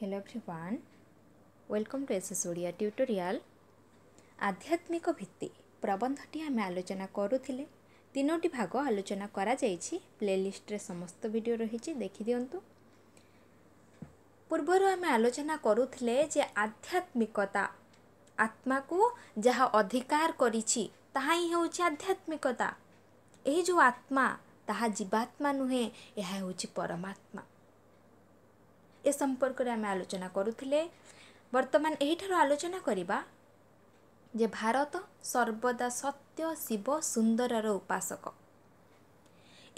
Hello everyone. Welcome to SS Odia tutorial. আধ্যাত্মিক ভিত্তি প্রবন্ধটি আমি আলোচনা করুলে তিনোটি ভাগ আলোচনা করা যাইছি প্লেলিস্টরে সমস্ত ভিডিও রয়েছে দেখি দিন্তু পূর্বর আমি আলোচনা করুলে যে আধ্যাত্মিকতা আত্মাকু যাহা অধিকার করিছি তাহাই হচ্ছে আধ্যাত্মিকতা এই যে আত্মা তাহা জীবাত্মা নুহে ଏହା ହେଉଛି ପରମାତ୍ମା ଏ ସମ୍ପର୍କରେ ଆମେ ଆଲୋଚନା କରୁଥିଲେ ବର୍ତ୍ତମାନ ଏହିଠାରୁ ଆଲୋଚନା କରିବା ଯେ ଭାରତ ସର୍ବଦା ସତ୍ୟ ଶିବ ସୁନ୍ଦରର ଉପାସକ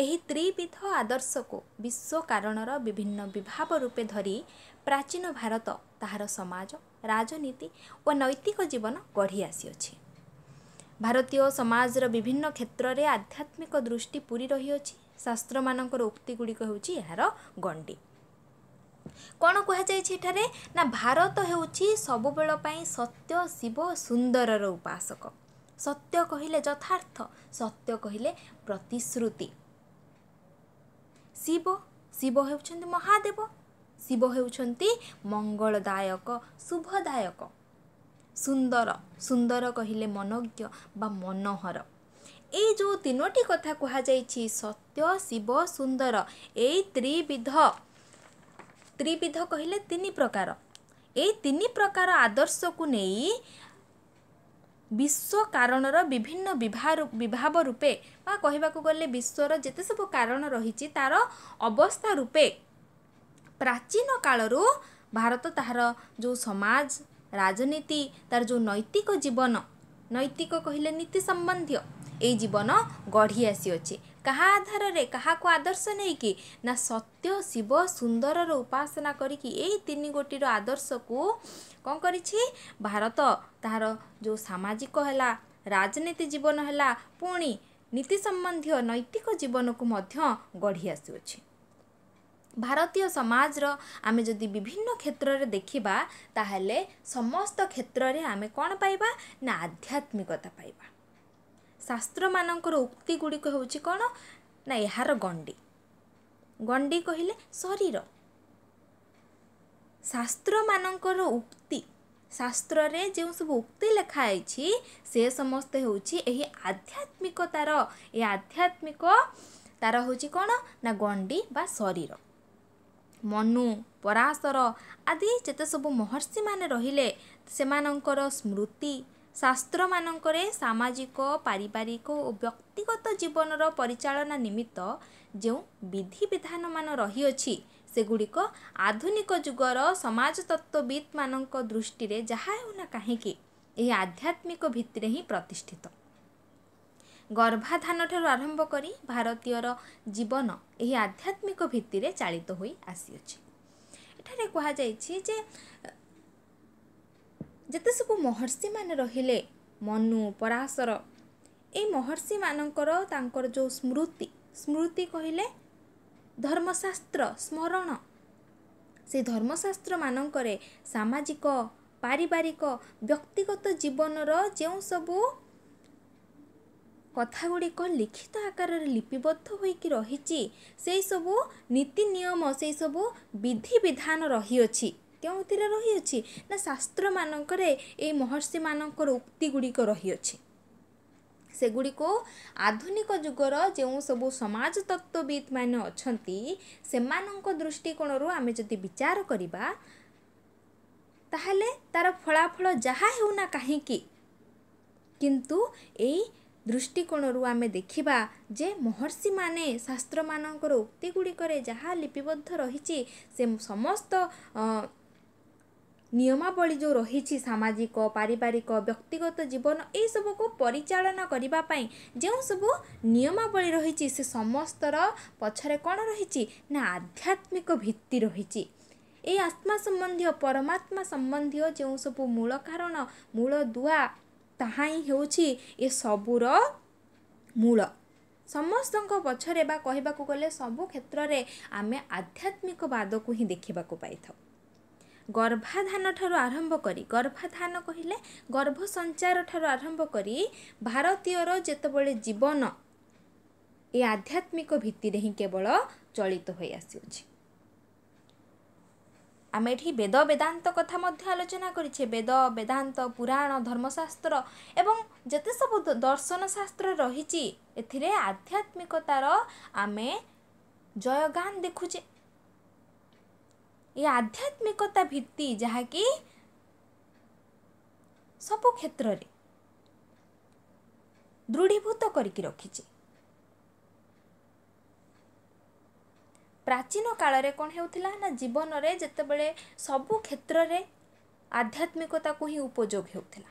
ଏହି ତ୍ରିବିଧ ଆଦର୍ଶକୁ ବିଶ୍ୱ କାରଣର ବିଭିନ୍ନ ବିଭାବ ରୂପେ ଧରି ପ୍ରାଚୀନ ଭାରତ ତାହାର ସମାଜ ରାଜନୀତି ଓ ନୈତିକ ଜୀବନ ଗଢ଼ି ଆସିଅଛି ଭାରତୀୟ ସମାଜର ବିଭିନ୍ନ କ୍ଷେତ୍ରରେ ଆଧ୍ୟାତ୍ମିକ ଦୃଷ୍ଟି ପୁରୀ ରହିଅଛି ଶାସ୍ତ୍ରମାନଙ୍କର ଉକ୍ତି ଗୁଡ଼ିକ ହେଉଛି ଏହାର ଗଣ୍ଡି କ'ଣ କୁହାଯାଇଛି ଏଠାରେ ନା ଭାରତ ହେଉଛି ସବୁବେଳ ପାଇଁ ସତ୍ୟ ଶିବ ସୁନ୍ଦରର ଉପାସକ ସତ୍ୟ କହିଲେ ଯଥାର୍ଥ ସତ୍ୟ କହିଲେ ପ୍ରତିଶ୍ରୁତି ଶିବ ଶିବ ହେଉଛନ୍ତି ମହାଦେବ ଶିବ ହେଉଛନ୍ତି ମଙ୍ଗଳଦାୟକ ଶୁଭଦାୟକ ସୁନ୍ଦର ସୁନ୍ଦର କହିଲେ ମନଜ୍ଞ ବା ମନୋହର ଏଇ ଯେଉଁ ତିନୋଟି କଥା କୁହାଯାଇଛି ସତ୍ୟ ଶିବ ସୁନ୍ଦର ଏଇ ତ୍ରିବିଧ ତ୍ରିବିଧ କହିଲେ ତିନି ପ୍ରକାର ଏଇ ତିନି ପ୍ରକାର ଆଦର୍ଶକୁ ନେଇ ବିଶ୍ୱ କାରଣର ବିଭିନ୍ନ ବିଭାବ ରୂପେ ବା କହିବାକୁ ଗଲେ ବିଶ୍ୱର ଯେତେ ସବୁ କାରଣ ରହିଛି ତା'ର ଅବସ୍ଥା ରୂପେ ପ୍ରାଚୀନ କାଳରୁ ଭାରତ ତାହାର ଯେଉଁ ସମାଜ ରାଜନୀତି ତା'ର ଯେଉଁ ନୈତିକ ଜୀବନ ନୈତିକ କହିଲେ ନୀତି ସମ୍ବନ୍ଧୀୟ ଏଇ ଜୀବନ ଗଢ଼ି ଆସିଅଛି କାହା ଆଧାରରେ କାହାକୁ ଆଦର୍ଶ ନେଇକି ନା ସତ୍ୟ ଶିବ ସୁନ୍ଦରର ଉପାସନା କରିକି ଏଇ ତିନି ଗୋଟିର ଆଦର୍ଶକୁ କ'ଣ କରିଛି ଭାରତ ତାହାର ଯେଉଁ ସାମାଜିକ ହେଲା ରାଜନୀତି ଜୀବନ ହେଲା ପୁଣି ନୀତି ସମ୍ବନ୍ଧୀୟ ନୈତିକ ଜୀବନକୁ ମଧ୍ୟ ଗଢ଼ି ଆସୁଅଛି ଭାରତୀୟ ସମାଜର ଆମେ ଯଦି ବିଭିନ୍ନ କ୍ଷେତ୍ରରେ ଦେଖିବା ତାହେଲେ ସମସ୍ତ କ୍ଷେତ୍ରରେ ଆମେ କ'ଣ ପାଇବା ନା ଆଧ୍ୟାତ୍ମିକତା ପାଇବା ଶାସ୍ତ୍ରମାନଙ୍କର ଉକ୍ତି ଗୁଡ଼ିକ ହେଉଛି କ'ଣ ନା ଏହାର ଗଣ୍ଡି ଗଣ୍ଡି କହିଲେ ଶରୀର ଶାସ୍ତ୍ରମାନଙ୍କର ଉକ୍ତି ଶାସ୍ତ୍ରରେ ଯେଉଁ ସବୁ ଉକ୍ତି ଲେଖା ହେଇଛି ସେ ସମସ୍ତେ ହେଉଛି ଏହି ଆଧ୍ୟାତ୍ମିକ ତାର ଏ ଆଧ୍ୟାତ୍ମିକ ତାର ହେଉଛି କ'ଣ ନା ଗଣ୍ଡି ବା ଶରୀର ମନୁ ପରାଶର ଆଦି ଯେତେ ସବୁ ମହର୍ଷିମାନେ ରହିଲେ ସେମାନଙ୍କର ସ୍ମୃତି ଶାସ୍ତ୍ରମାନଙ୍କରେ ସାମାଜିକ ପାରିବାରିକ ଓ ବ୍ୟକ୍ତିଗତ ଜୀବନର ପରିଚାଳନା ନିମିତ୍ତ ଯେଉଁ ବିଧିବିଧାନମାନ ରହିଅଛି ସେଗୁଡ଼ିକ ଆଧୁନିକ ଯୁଗର ସମାଜତତ୍ତ୍ୱବିତ୍ମାନଙ୍କ ଦୃଷ୍ଟିରେ ଯାହା ହେଉ ନା କାହିଁକି ଏହି ଆଧ୍ୟାତ୍ମିକ ଭିତ୍ତିରେ ହିଁ ପ୍ରତିଷ୍ଠିତ ଗର୍ଭାଧାନଠାରୁ ଆରମ୍ଭ କରି ଭାରତୀୟର ଜୀବନ ଏହି ଆଧ୍ୟାତ୍ମିକ ଭିତ୍ତିରେ ଚାଳିତ ହୋଇ ଆସିଅଛି ଏଠାରେ କୁହାଯାଇଛି ଯେ ଯେତେ ସବୁ ମହର୍ଷିମାନେ ରହିଲେ ମନୁ ପରାଶର ଏଇ ମହର୍ଷିମାନଙ୍କର ତାଙ୍କର ଯେଉଁ ସ୍ମୃତି ସ୍ମୃତି କହିଲେ ଧର୍ମଶାସ୍ତ୍ର ସ୍ମରଣ ସେ ଧର୍ମଶାସ୍ତ୍ରମାନଙ୍କରେ ସାମାଜିକ ପାରିବାରିକ ବ୍ୟକ୍ତିଗତ ଜୀବନର ଯେଉଁ ସବୁ କଥା ଗୁଡ଼ିକ ଲିଖିତ ଆକାରରେ ଲିପିବଦ୍ଧ ହୋଇକି ରହିଛି ସେଇସବୁ ନୀତି ନିୟମ ସେହିସବୁ ବିଧିବିଧାନ ରହିଅଛି କେଉଁଥିରେ ରହିଅଛି ନା ଶାସ୍ତ୍ରମାନଙ୍କରେ ଏଇ ମହର୍ଷିମାନଙ୍କର ଉକ୍ତି ଗୁଡ଼ିକ ରହିଅଛି ସେଗୁଡ଼ିକୁ ଆଧୁନିକ ଯୁଗର ଯେଉଁ ସବୁ ସମାଜ ମାନେ ଅଛନ୍ତି ସେମାନଙ୍କ ଦୃଷ୍ଟିକୋଣରୁ ଆମେ ଯଦି ବିଚାର କରିବା ତାହେଲେ ତା'ର ଫଳାଫଳ ଯାହା ହେଉନା କାହିଁକି କିନ୍ତୁ ଏଇ ଦୃଷ୍ଟିକୋଣରୁ ଆମେ ଦେଖିବା ଯେ ମହର୍ଷିମାନେ ଶାସ୍ତ୍ରମାନଙ୍କର ଉକ୍ତି ଗୁଡ଼ିକରେ ଯାହା ଲିପିବଦ୍ଧ ରହିଛି ସେ ସମସ୍ତ ନିୟମାବଳୀ ଯେଉଁ ରହିଛି ସାମାଜିକ ପାରିବାରିକ ବ୍ୟକ୍ତିଗତ ଜୀବନ ଏହିସବୁକୁ ପରିଚାଳନା କରିବା ପାଇଁ ଯେଉଁ ସବୁ ନିୟମାବଳୀ ରହିଛି ସେ ସମସ୍ତର ପଛରେ କ'ଣ ରହିଛି ନା ଆଧ୍ୟାତ୍ମିକ ଭିତ୍ତି ରହିଛି ଏଇ ଆତ୍ମା ସମ୍ବନ୍ଧୀୟ ପରମାତ୍ମା ସମ୍ବନ୍ଧୀୟ ଯେଉଁ ସବୁ ମୂଳ କାରଣ ମୂଳ ଦୁଆ ତାହା ହିଁ ହେଉଛି ଏ ସବୁର ମୂଳ ସମସ୍ତଙ୍କ ପଛରେ ବା କହିବାକୁ ଗଲେ ସବୁ କ୍ଷେତ୍ରରେ ଆମେ ଆଧ୍ୟାତ୍ମିକ ବାଦକୁ ହିଁ ଦେଖିବାକୁ ପାଇଥାଉ ଗର୍ଭାଧାନ ଠାରୁ ଆରମ୍ଭ କରି ଗର୍ଭାଧାନ କହିଲେ ଗର୍ଭ ସଞ୍ଚାର ଠାରୁ ଆରମ୍ଭ କରି ଭାରତୀୟର ଯେତେବେଳେ ଜୀବନ ଏ ଆଧ୍ୟାତ୍ମିକ ଭିତ୍ତିରେ ହିଁ କେବଳ ଚଳିତ ହୋଇଆସିଅଛି ଆମେ ଏଠି ବେଦ ବେଦାନ୍ତ କଥା ମଧ୍ୟ ଆଲୋଚନା କରିଛେ ବେଦ ବେଦାନ୍ତ ପୁରାଣ ଧର୍ମଶାସ୍ତ୍ର ଏବଂ ଯେତେ ସବୁ ଦର୍ଶନ ଶାସ୍ତ୍ର ରହିଛି ଏଥିରେ ଆଧ୍ୟାତ୍ମିକତାର ଆମେ ଜୟଗାନ ଦେଖୁଛେ ଏ ଆଧ୍ୟାତ୍ମିକତା ଭିତ୍ତି ଯାହାକି ସବୁ କ୍ଷେତ୍ରରେ ଦୃଢ଼ୀଭୂତ କରିକି ରଖିଛି ପ୍ରାଚୀନ କାଳରେ କ'ଣ ହେଉଥିଲା ନା ଜୀବନରେ ଯେତେବେଳେ ସବୁ କ୍ଷେତ୍ରରେ ଆଧ୍ୟାତ୍ମିକତାକୁ ହିଁ ଉପଯୋଗ ହେଉଥିଲା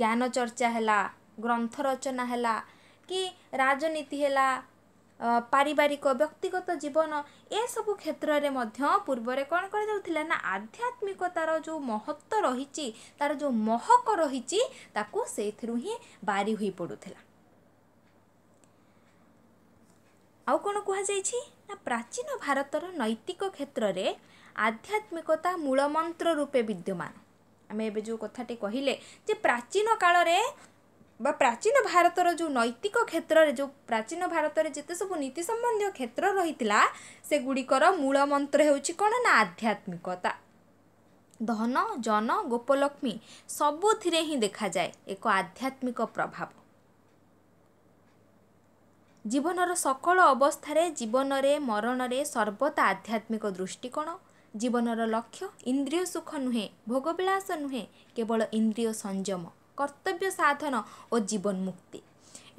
ଜ୍ଞାନ ଚର୍ଚ୍ଚା ହେଲା ଗ୍ରନ୍ଥ ରଚନା ହେଲା କି ରାଜନୀତି ହେଲା ପାରିବାରିକ ବ୍ୟକ୍ତିଗତ ଜୀବନ ଏସବୁ କ୍ଷେତ୍ରରେ ମଧ୍ୟ ପୂର୍ବରେ କ'ଣ କରାଯାଉଥିଲା ନା ଆଧ୍ୟାତ୍ମିକତାର ଯେଉଁ ମହତ୍ଵ ରହିଛି ତା'ର ଯେଉଁ ମହକ ରହିଛି ତାକୁ ସେଇଥିରୁ ହିଁ ବାରି ହୋଇ ପଡ଼ୁଥିଲା ଆଉ କ'ଣ କୁହାଯାଇଛି ନା ପ୍ରାଚୀନ ଭାରତର ନୈତିକ କ୍ଷେତ୍ରରେ ଆଧ୍ୟାତ୍ମିକତା ମୂଳମନ୍ତ୍ର ରୂପେ ବିଦ୍ୟମାନ ଆମେ ଏବେ ଯେଉଁ କଥାଟି କହିଲେ ଯେ ପ୍ରାଚୀନ କାଳରେ ବା ପ୍ରାଚୀନ ଭାରତର ଯେଉଁ ନୈତିକ କ୍ଷେତ୍ରରେ ଯେଉଁ ପ୍ରାଚୀନ ଭାରତରେ ଯେତେ ସବୁ ନୀତି ସମ୍ବନ୍ଧୀୟ କ୍ଷେତ୍ର ରହିଥିଲା ସେଗୁଡ଼ିକର ମୂଳ ମନ୍ତ୍ର ହେଉଛି କ'ଣ ନା ଆଧ୍ୟାତ୍ମିକତା ଧନ ଜନ ଗୋପଲକ୍ଷ୍ମୀ ସବୁଥିରେ ହିଁ ଦେଖାଯାଏ ଏକ ଆଧ୍ୟାତ୍ମିକ ପ୍ରଭାବ ଜୀବନର ସକଳ ଅବସ୍ଥାରେ ଜୀବନରେ ମରଣରେ ସର୍ବତା ଆଧ୍ୟାତ୍ମିକ ଦୃଷ୍ଟିକୋଣ ଜୀବନର ଲକ୍ଷ୍ୟ ଇନ୍ଦ୍ରିୟ ସୁଖ ନୁହେଁ ଭୋଗବିଳାସ ନୁହେଁ କେବଳ ଇନ୍ଦ୍ରିୟ ସଂଯମ କର୍ତ୍ତବ୍ୟ ସାଧନ ଓ ଜୀବନ୍ମୁକ୍ତି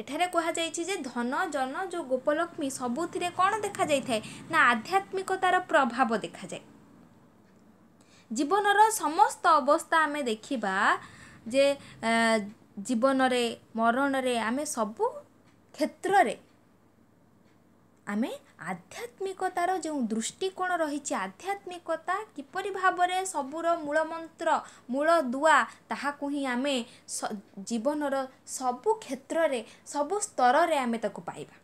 ଏଠାରେ କୁହାଯାଇଛି ଯେ ଧନ ଜନ ଯେଉଁ ଗୋପଲକ୍ଷ୍ମୀ ସବୁଥିରେ କ'ଣ ଦେଖାଯାଇଥାଏ ନା ଆଧ୍ୟାତ୍ମିକତାର ପ୍ରଭାବ ଦେଖାଯାଏ ଜୀବନର ସମସ୍ତ ଅବସ୍ଥା ଆମେ ଦେଖିବା ଯେ ଜୀବନରେ ମରଣରେ ଆମେ ସବୁ କ୍ଷେତ୍ରରେ ଆମେ ଆଧ୍ୟାତ୍ମିକତାର ଯେଉଁ ଦୃଷ୍ଟିକୋଣ ରହିଛି ଆଧ୍ୟାତ୍ମିକତା କିପରି ଭାବରେ ସବୁର ମୂଳମନ୍ତ୍ର ମୂଳ ଦୁଆ ତାହାକୁ ହିଁ ଆମେ ଜୀବନର ସବୁ କ୍ଷେତ୍ରରେ ସବୁ ସ୍ତରରେ ଆମେ ତାକୁ ପାଇବା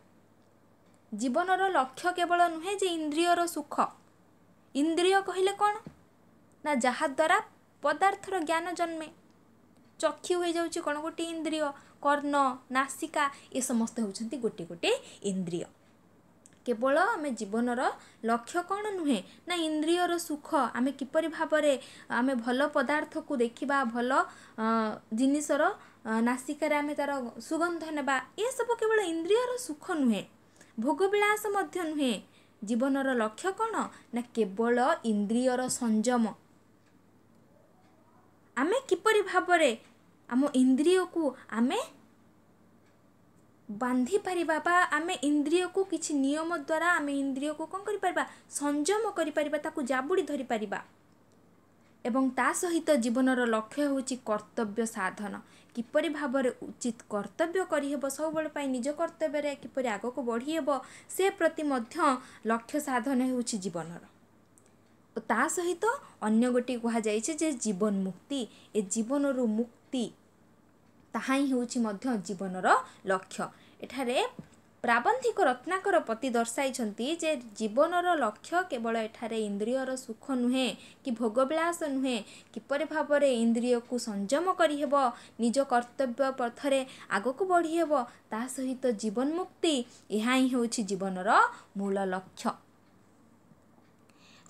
ଜୀବନର ଲକ୍ଷ୍ୟ କେବଳ ନୁହେଁ ଯେ ଇନ୍ଦ୍ରିୟର ସୁଖ ଇନ୍ଦ୍ରିୟ କହିଲେ କ'ଣ ନା ଯାହାଦ୍ୱାରା ପଦାର୍ଥର ଜ୍ଞାନ ଜନ୍ମେ ଚକ୍ଷୁ ହୋଇଯାଉଛି କ'ଣ ଗୋଟିଏ ଇନ୍ଦ୍ରିୟ କର୍ଣ୍ଣ ନାସିକା ଏ ସମସ୍ତେ ହେଉଛନ୍ତି ଗୋଟିଏ ଗୋଟିଏ ଇନ୍ଦ୍ରିୟ କେବଳ ଆମେ ଜୀବନର ଲକ୍ଷ୍ୟ କ'ଣ ନୁହେଁ ନା ଇନ୍ଦ୍ରିୟର ସୁଖ ଆମେ କିପରି ଭାବରେ ଆମେ ଭଲ ପଦାର୍ଥକୁ ଦେଖିବା ଭଲ ଜିନିଷର ନାସିକାରେ ଆମେ ତା'ର ସୁଗନ୍ଧ ନେବା ଏସବୁ କେବଳ ଇନ୍ଦ୍ରିୟର ସୁଖ ନୁହେଁ ଭୋଗବିଳାସ ମଧ୍ୟ ନୁହେଁ ଜୀବନର ଲକ୍ଷ୍ୟ କ'ଣ ନା କେବଳ ଇନ୍ଦ୍ରିୟର ସଂଯମ ଆମେ କିପରି ଭାବରେ ଆମ ଇନ୍ଦ୍ରିୟକୁ ଆମେ ବାନ୍ଧି ପାରିବା ବା ଆମେ ଇନ୍ଦ୍ରିୟକୁ କିଛି ନିୟମ ଦ୍ୱାରା ଆମେ ଇନ୍ଦ୍ରିୟକୁ କ'ଣ କରିପାରିବା ସଂଯମ କରିପାରିବା ତାକୁ ଜାବୁଡ଼ି ଧରିପାରିବା ଏବଂ ତା ସହିତ ଜୀବନର ଲକ୍ଷ୍ୟ ହେଉଛି କର୍ତ୍ତବ୍ୟ ସାଧନ କିପରି ଭାବରେ ଉଚିତ କର୍ତ୍ତବ୍ୟ କରିହେବ ସବୁବେଳେ ପାଇଁ ନିଜ କର୍ତ୍ତବ୍ୟରେ କିପରି ଆଗକୁ ବଢ଼ିହେବ ସେ ପ୍ରତି ମଧ୍ୟ ଲକ୍ଷ୍ୟ ସାଧନ ହେଉଛି ଜୀବନର ଓ ତା ସହିତ ଅନ୍ୟ ଗୋଟିଏ କୁହାଯାଇଛି ଯେ ଜୀବନ ମୁକ୍ତି ଏ ଜୀବନରୁ ମୁକ୍ତି ତାହା ହିଁ ହେଉଛି ମଧ୍ୟ ଜୀବନର ଲକ୍ଷ୍ୟ ଏଠାରେ ପ୍ରାବନ୍ଧିକ ରତ୍ନାକର ପତି ଦର୍ଶାଇଛନ୍ତି ଯେ ଜୀବନର ଲକ୍ଷ୍ୟ କେବଳ ଏଠାରେ ଇନ୍ଦ୍ରିୟର ସୁଖ ନୁହେଁ କି ଭୋଗବିଳାସ ନୁହେଁ କିପରି ଭାବରେ ଇନ୍ଦ୍ରିୟକୁ ସଂଯମ କରିହେବ ନିଜ କର୍ତ୍ତବ୍ୟ ପଥରେ ଆଗକୁ ବଢ଼ିହେବ ତା ସହିତ ଜୀବନ ମୁକ୍ତି ଏହା ହିଁ ହେଉଛି ଜୀବନର ମୂଳ ଲକ୍ଷ୍ୟ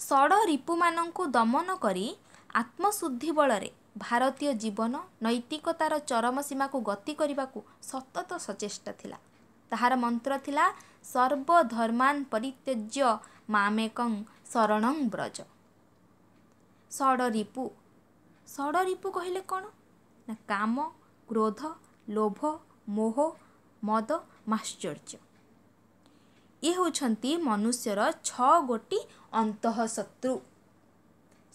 ଷଡ଼ ରିପୁମାନଙ୍କୁ ଦମନ କରି ଆତ୍ମଶୁଦ୍ଧି ବଳରେ ଭାରତୀୟ ଜୀବନ ନୈତିକତାର ଚରମ ସୀମାକୁ ଗତି କରିବାକୁ ସତତ ସଚେଷ୍ଟା ଥିଲା ତାହାର ମନ୍ତ୍ର ଥିଲା ସର୍ବଧର୍ମାନ୍ ପରିତ୍ୟଜ୍ୟ ମାମେକଂ ଶରଣଂ ବ୍ରଜ ଷଡ଼ରିପୁ ଷଡ଼ରିପୁ କହିଲେ କ'ଣ ନା କାମ କ୍ରୋଧ ଲୋଭ ମୋହ ମଦ ମାଶ୍ଚର୍ଯ୍ୟ ଇଏ ହେଉଛନ୍ତି ମନୁଷ୍ୟର ଛଅ ଗୋଟି ଅନ୍ତଃଶତ୍ରୁ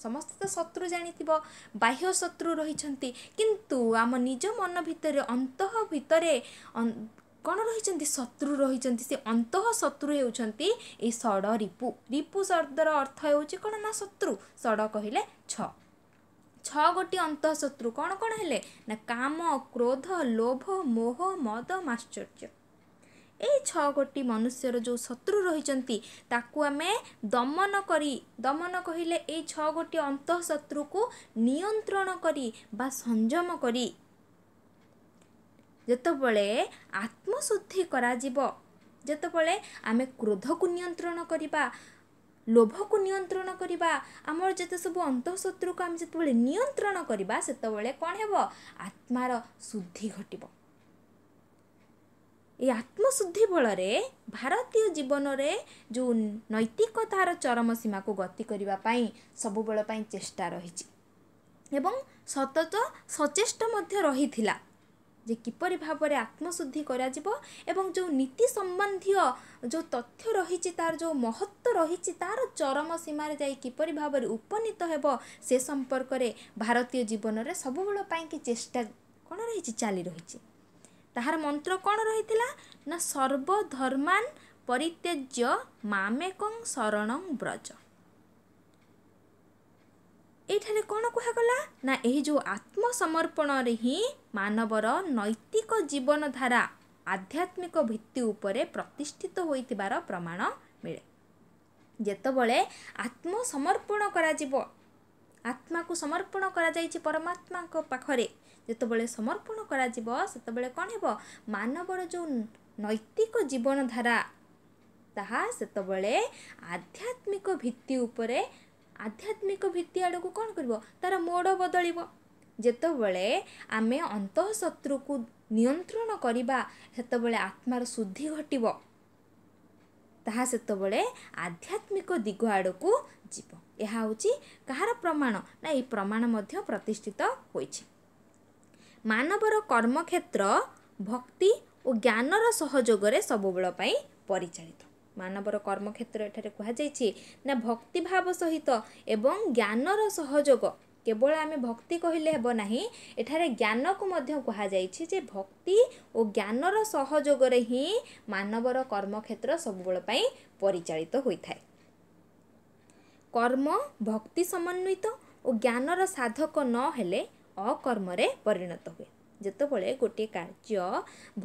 ସମସ୍ତେ ତ ଶତ୍ରୁ ଜାଣିଥିବ ବାହ୍ୟ ଶତ୍ରୁ ରହିଛନ୍ତି କିନ୍ତୁ ଆମ ନିଜ ମନ ଭିତରେ ଅନ୍ତଃ ଭିତରେ କ'ଣ ରହିଛନ୍ତି ଶତ୍ରୁ ରହିଛନ୍ତି ସେ ଅନ୍ତଃ ଶତ୍ରୁ ହେଉଛନ୍ତି ଏଇ ଷଡ଼ ରିପୁ ରିପୁ ଶବ୍ଦର ଅର୍ଥ ହେଉଛି କ'ଣ ନା ଶତ୍ରୁ ଷଡ଼ କହିଲେ ଛଅ ଛଅ ଗୋଟି ଅନ୍ତଃ ଶତ୍ରୁ କ'ଣ କ'ଣ ହେଲେ ନା କାମ କ୍ରୋଧ ଲୋଭ ମୋହ ମଦ ମାଶ୍ଚର୍ଯ୍ୟ ଏଇ ଛଅ ଗୋଟି ମନୁଷ୍ୟର ଯେଉଁ ଶତ୍ରୁ ରହିଛନ୍ତି ତାକୁ ଆମେ ଦମନ କରି ଦମନ କହିଲେ ଏଇ ଛଅ ଗୋଟି ଅନ୍ତଃଶତ୍ରୁକୁ ନିୟନ୍ତ୍ରଣ କରି ବା ସଂଯମ କରି ଯେତେବେଳେ ଆତ୍ମଶୁଦ୍ଧି କରାଯିବ ଯେତେବେଳେ ଆମେ କ୍ରୋଧକୁ ନିୟନ୍ତ୍ରଣ କରିବା ଲୋଭକୁ ନିୟନ୍ତ୍ରଣ କରିବା ଆମର ଯେତେ ସବୁ ଅନ୍ତଃଶତ୍ରୁକୁ ଆମେ ଯେତେବେଳେ ନିୟନ୍ତ୍ରଣ କରିବା ସେତେବେଳେ କ'ଣ ହେବ ଆତ୍ମାର ଶୁଦ୍ଧି ଘଟିବ ଏ ଆତ୍ମଶୁଦ୍ଧି ଫଳରେ ଭାରତୀୟ ଜୀବନରେ ଯେଉଁ ନୈତିକତାର ଚରମ ସୀମାକୁ ଗତି କରିବା ପାଇଁ ସବୁବେଳ ପାଇଁ ଚେଷ୍ଟା ରହିଛି ଏବଂ ସତତ ସଚେଷ୍ଟ ମଧ୍ୟ ରହିଥିଲା ଯେ କିପରି ଭାବରେ ଆତ୍ମଶୁଦ୍ଧି କରାଯିବ ଏବଂ ଯେଉଁ ନୀତି ସମ୍ବନ୍ଧୀୟ ଯେଉଁ ତଥ୍ୟ ରହିଛି ତା'ର ଯେଉଁ ମହତ୍ଵ ରହିଛି ତା'ର ଚରମ ସୀମାରେ ଯାଇ କିପରି ଭାବରେ ଉପନୀତ ହେବ ସେ ସମ୍ପର୍କରେ ଭାରତୀୟ ଜୀବନରେ ସବୁବେଳ ପାଇଁକି ଚେଷ୍ଟା କ'ଣ ରହିଛି ଚାଲି ରହିଛି ତାହାର ମନ୍ତ୍ର କ'ଣ ରହିଥିଲା ନା ସର୍ବଧର୍ମାନ୍ ପରିତ୍ୟଜ୍ୟ ମାମେକଂ ଶରଣଂ ବ୍ରଜ ଏଇଠାରେ କ'ଣ କୁହାଗଲା ନା ଏହି ଯେଉଁ ଆତ୍ମସମର୍ପଣରେ ହିଁ ମାନବର ନୈତିକ ଜୀବନଧାରା ଆଧ୍ୟାତ୍ମିକ ଭିତ୍ତି ଉପରେ ପ୍ରତିଷ୍ଠିତ ହୋଇଥିବାର ପ୍ରମାଣ ମିଳେ ଯେତେବେଳେ ଆତ୍ମସମର୍ପଣ କରାଯିବ ଆତ୍ମାକୁ ସମର୍ପଣ କରାଯାଇଛି ପରମାତ୍ମାଙ୍କ ପାଖରେ ଯେତେବେଳେ ସମର୍ପଣ କରାଯିବ ସେତେବେଳେ କ'ଣ ହେବ ମାନବର ଯେଉଁ ନୈତିକ ଜୀବନଧାରା ତାହା ସେତେବେଳେ ଆଧ୍ୟାତ୍ମିକ ଭିତ୍ତି ଉପରେ ଆଧ୍ୟାତ୍ମିକ ଭିତ୍ତି ଆଡ଼କୁ କ'ଣ କରିବ ତା'ର ମୋଡ଼ ବଦଳିବ ଯେତେବେଳେ ଆମେ ଅନ୍ତଃଶତ୍ରୁକୁ ନିୟନ୍ତ୍ରଣ କରିବା ସେତେବେଳେ ଆତ୍ମାର ଶୁଦ୍ଧି ଘଟିବ ତାହା ସେତେବେଳେ ଆଧ୍ୟାତ୍ମିକ ଦିଗ ଆଡ଼କୁ ଯିବ ଏହା ହେଉଛି କାହାର ପ୍ରମାଣ ନା ଏହି ପ୍ରମାଣ ମଧ୍ୟ ପ୍ରତିଷ୍ଠିତ ହୋଇଛି ମାନବର କର୍ମକ୍ଷେତ୍ର ଭକ୍ତି ଓ ଜ୍ଞାନର ସହଯୋଗରେ ସବୁବେଳ ପାଇଁ ପରିଚାଳିତ ମାନବର କର୍ମକ୍ଷେତ୍ର ଏଠାରେ କୁହାଯାଇଛି ନା ଭକ୍ତିଭାବ ସହିତ ଏବଂ ଜ୍ଞାନର ସହଯୋଗ କେବଳ ଆମେ ଭକ୍ତି କହିଲେ ହେବ ନାହିଁ ଏଠାରେ ଜ୍ଞାନକୁ ମଧ୍ୟ କୁହାଯାଇଛି ଯେ ଭକ୍ତି ଓ ଜ୍ଞାନର ସହଯୋଗରେ ହିଁ ମାନବର କର୍ମକ୍ଷେତ୍ର ସବୁବେଳ ପାଇଁ ପରିଚାଳିତ ହୋଇଥାଏ କର୍ମ ଭକ୍ତି ସମନ୍ୱିତ ଓ ଜ୍ଞାନର ସାଧକ ନହେଲେ ଅକର୍ମରେ ପରିଣତ ହୁଏ ଯେତେବେଳେ ଗୋଟିଏ କାର୍ଯ୍ୟ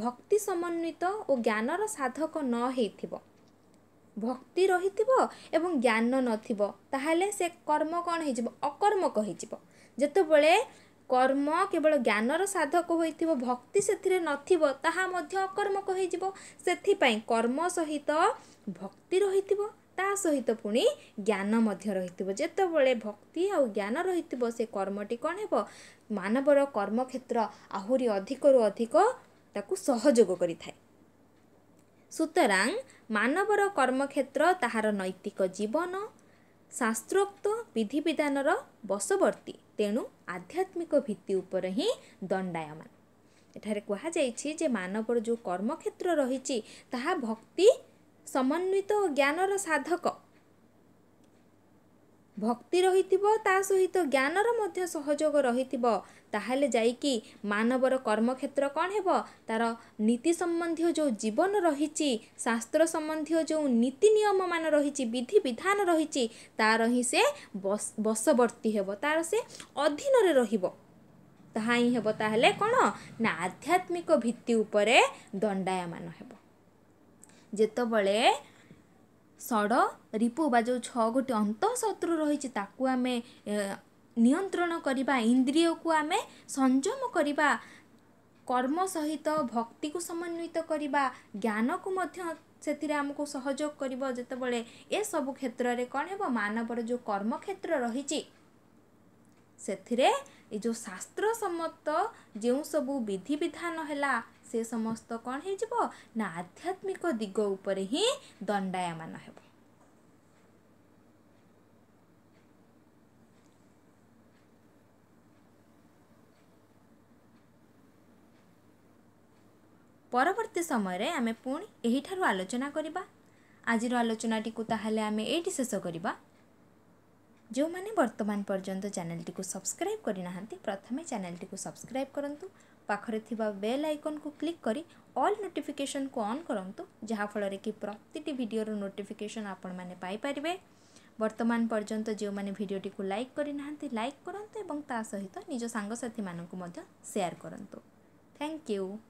ଭକ୍ତି ସମନ୍ୱିତ ଓ ଜ୍ଞାନର ସାଧକ ନ ହେଇଥିବ ଭକ୍ତି ରହିଥିବ ଏବଂ ଜ୍ଞାନ ନଥିବ ତାହେଲେ ସେ କର୍ମ କ'ଣ ହେଇଯିବ ଅକର୍ମକ ହେଇଯିବ ଯେତେବେଳେ କର୍ମ କେବଳ ଜ୍ଞାନର ସାଧକ ହୋଇଥିବ ଭକ୍ତି ସେଥିରେ ନଥିବ ତାହା ମଧ୍ୟ ଅକର୍ମକ ହେଇଯିବ ସେଥିପାଇଁ କର୍ମ ସହିତ ଭକ୍ତି ରହିଥିବ ତା ସହିତ ପୁଣି ଜ୍ଞାନ ମଧ୍ୟ ରହିଥିବ ଯେତେବେଳେ ଭକ୍ତି ଆଉ ଜ୍ଞାନ ରହିଥିବ ସେ କର୍ମଟି କ'ଣ ହେବ ମାନବର କର୍ମକ୍ଷେତ୍ର ଆହୁରି ଅଧିକରୁ ଅଧିକ ତାକୁ ସହଯୋଗ କରିଥାଏ ସୁତରାଂ ମାନବର କର୍ମକ୍ଷେତ୍ର ତାହାର ନୈତିକ ଜୀବନ ଶାସ୍ତ୍ରୋକ୍ତ ବିଧିବିଧାନର ବଶବର୍ତ୍ତୀ ତେଣୁ ଆଧ୍ୟାତ୍ମିକ ଭିତ୍ତି ଉପରେ ହିଁ ଦଣ୍ଡାୟମାନ ଏଠାରେ କୁହାଯାଇଛି ଯେ ମାନବର ଯେଉଁ କର୍ମକ୍ଷେତ୍ର ରହିଛି ତାହା ଭକ୍ତି ସମନ୍ୱିତ ଓ ଜ୍ଞାନର ସାଧକ ଭକ୍ତି ରହିଥିବ ତା ସହିତ ଜ୍ଞାନର ମଧ୍ୟ ସହଯୋଗ ରହିଥିବ ତାହେଲେ ଯାଇକି ମାନବର କର୍ମକ୍ଷେତ୍ର କ'ଣ ହେବ ତା'ର ନୀତି ସମ୍ବନ୍ଧୀୟ ଯେଉଁ ଜୀବନ ରହିଛି ଶାସ୍ତ୍ର ସମ୍ବନ୍ଧୀୟ ଯେଉଁ ନୀତି ନିୟମମାନ ରହିଛି ବିଧିବିଧାନ ରହିଛି ତା'ର ହିଁ ସେ ବଶବର୍ତ୍ତୀ ହେବ ତା'ର ସେ ଅଧୀନରେ ରହିବ ତାହା ହିଁ ହେବ ତାହେଲେ କ'ଣ ନା ଆଧ୍ୟାତ୍ମିକ ଭିତ୍ତି ଉପରେ ଦଣ୍ଡାୟମାନ ହେବ ଯେତେବେଳେ ଷଡ଼ ରିପୁ ବା ଯେଉଁ ଛଅ ଗୋଟି ଅନ୍ତଃଶତ୍ରୁ ରହିଛି ତାକୁ ଆମେ ନିୟନ୍ତ୍ରଣ କରିବା ଇନ୍ଦ୍ରିୟକୁ ଆମେ ସଂଯମ କରିବା କର୍ମ ସହିତ ଭକ୍ତିକୁ ସମନ୍ୱିତ କରିବା ଜ୍ଞାନକୁ ମଧ୍ୟ ସେଥିରେ ଆମକୁ ସହଯୋଗ କରିବ ଯେତେବେଳେ ଏସବୁ କ୍ଷେତ୍ରରେ କ'ଣ ହେବ ମାନବର ଯେଉଁ କର୍ମକ୍ଷେତ୍ର ରହିଛି ସେଥିରେ ଏ ଯେଉଁ ଶାସ୍ତ୍ରସମ୍ମତ ଯେଉଁ ସବୁ ବିଧିବିଧାନ ହେଲା ସେ ସମସ୍ତ କ'ଣ ହେଇଯିବ ନା ଆଧ୍ୟାତ୍ମିକ ଦିଗ ଉପରେ ହିଁ ଦଣ୍ଡାୟମାନ ହେବ ପରବର୍ତ୍ତୀ ସମୟରେ ଆମେ ପୁଣି ଏହିଠାରୁ ଆଲୋଚନା କରିବା ଆଜିର ଆଲୋଚନାଟିକୁ ତାହେଲେ ଆମେ ଏଇଠି ଶେଷ କରିବା ଯେଉଁମାନେ ବର୍ତ୍ତମାନ ପର୍ଯ୍ୟନ୍ତ ଚ୍ୟାନେଲଟିକୁ ସବସ୍କ୍ରାଇବ୍ କରିନାହାନ୍ତି ପ୍ରଥମେ ଚ୍ୟାନେଲଟିକୁ ସବସ୍କ୍ରାଇବ୍ କରନ୍ତୁ ପାଖରେ ଥିବା ବେଲ୍ ଆଇକନ୍କୁ କ୍ଲିକ୍ କରି ଅଲ୍ ନୋଟିଫିକେସନ୍କୁ ଅନ୍ କରନ୍ତୁ ଯାହାଫଳରେ କି ପ୍ରତିଟି ଭିଡ଼ିଓର ନୋଟିଫିକେସନ୍ ଆପଣମାନେ ପାଇପାରିବେ ବର୍ତ୍ତମାନ ପର୍ଯ୍ୟନ୍ତ ଯେଉଁମାନେ ଭିଡ଼ିଓଟିକୁ ଲାଇକ୍ କରିନାହାନ୍ତି ଲାଇକ୍ କରନ୍ତୁ ଏବଂ ତା ସହିତ ନିଜ ସାଙ୍ଗସାଥିମାନଙ୍କୁ ମଧ୍ୟ ସେୟାର କରନ୍ତୁ ଥ୍ୟାଙ୍କ ୟୁ